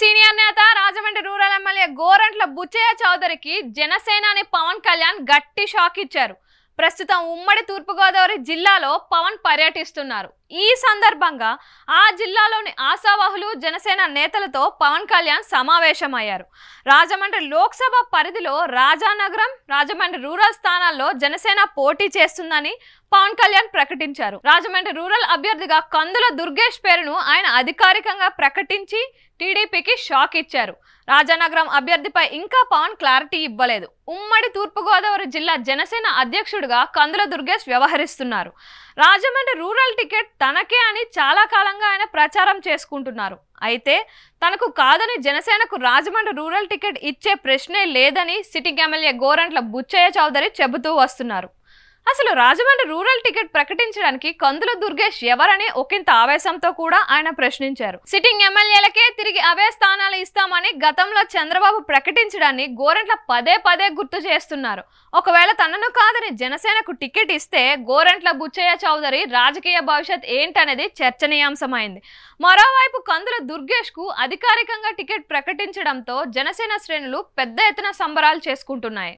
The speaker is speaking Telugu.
సీనియర్ నేత రాజమండ్రి రూరల్ ఎమ్మెల్యే గోరంట్ల బుచ్చయ్య చౌదరికి జనసేన అనే పవన్ కళ్యాణ్ గట్టి షాక్ ఇచ్చారు ప్రస్తుతం ఉమ్మడి తూర్పుగోదావరి జిల్లాలో పవన్ పర్యటిస్తున్నారు ఈ సందర్భంగా ఆ జిల్లాలోని ఆశావాహులు జనసేన నేతలతో పవన్ కళ్యాణ్ సమావేశమయ్యారు రాజమండ్రి లోక్సభ పరిధిలో రాజానగరం రాజమండ్రి రూరల్ స్థానాల్లో జనసేన పోటీ చేస్తుందని పవన్ కళ్యాణ్ ప్రకటించారు రాజమండ్రి రూరల్ అభ్యర్థిగా కందుల దుర్గేష్ పేరును ఆయన అధికారికంగా ప్రకటించి టీడీపీకి షాక్ ఇచ్చారు రాజానగరం అభ్యర్థిపై ఇంకా పవన్ క్లారిటీ ఇవ్వలేదు ఉమ్మడి తూర్పుగోదావరి జిల్లా జనసేన అధ్యక్షుడిగా కందుల దుర్గేష్ వ్యవహరిస్తున్నారు రాజమండ్రి రూరల్ టికెట్ తనకే అని చాలా కాలంగా ఆయన ప్రచారం చేసుకుంటున్నారు అయితే తనకు కాదని జనసేనకు రాజమండ్రి రూరల్ టికెట్ ఇచ్చే ప్రశ్నే లేదని సిటింగ్ ఎమ్మెల్యే గోరంట్ల బుచ్చయ్య చౌదరి చెబుతూ వస్తున్నారు అసలు రాజమండ్రి రూరల్ టికెట్ ప్రకటించడానికి కందుల దుర్గేష్ ఎవరని ఒకంత ఆవేశంతో కూడా ఆయన ప్రశ్నించారు సిట్టింగ్ ఎమ్మెల్యేలకే తిరిగి అవే స్థానాలు ఇస్తామని గతంలో చంద్రబాబు ప్రకటించడాన్ని గోరెంట్ల పదే పదే గుర్తు చేస్తున్నారు ఒకవేళ తనను కాదని జనసేనకు టికెట్ ఇస్తే గోరెంట్ల బుచ్చయ్య చౌదరి రాజకీయ భవిష్యత్ ఏంటనేది చర్చనీయాంశమైంది మరోవైపు కందుల దుర్గేష్ కు అధికారికంగా టికెట్ ప్రకటించడంతో జనసేన శ్రేణులు పెద్ద ఎత్తున సంబరాలు చేసుకుంటున్నాయి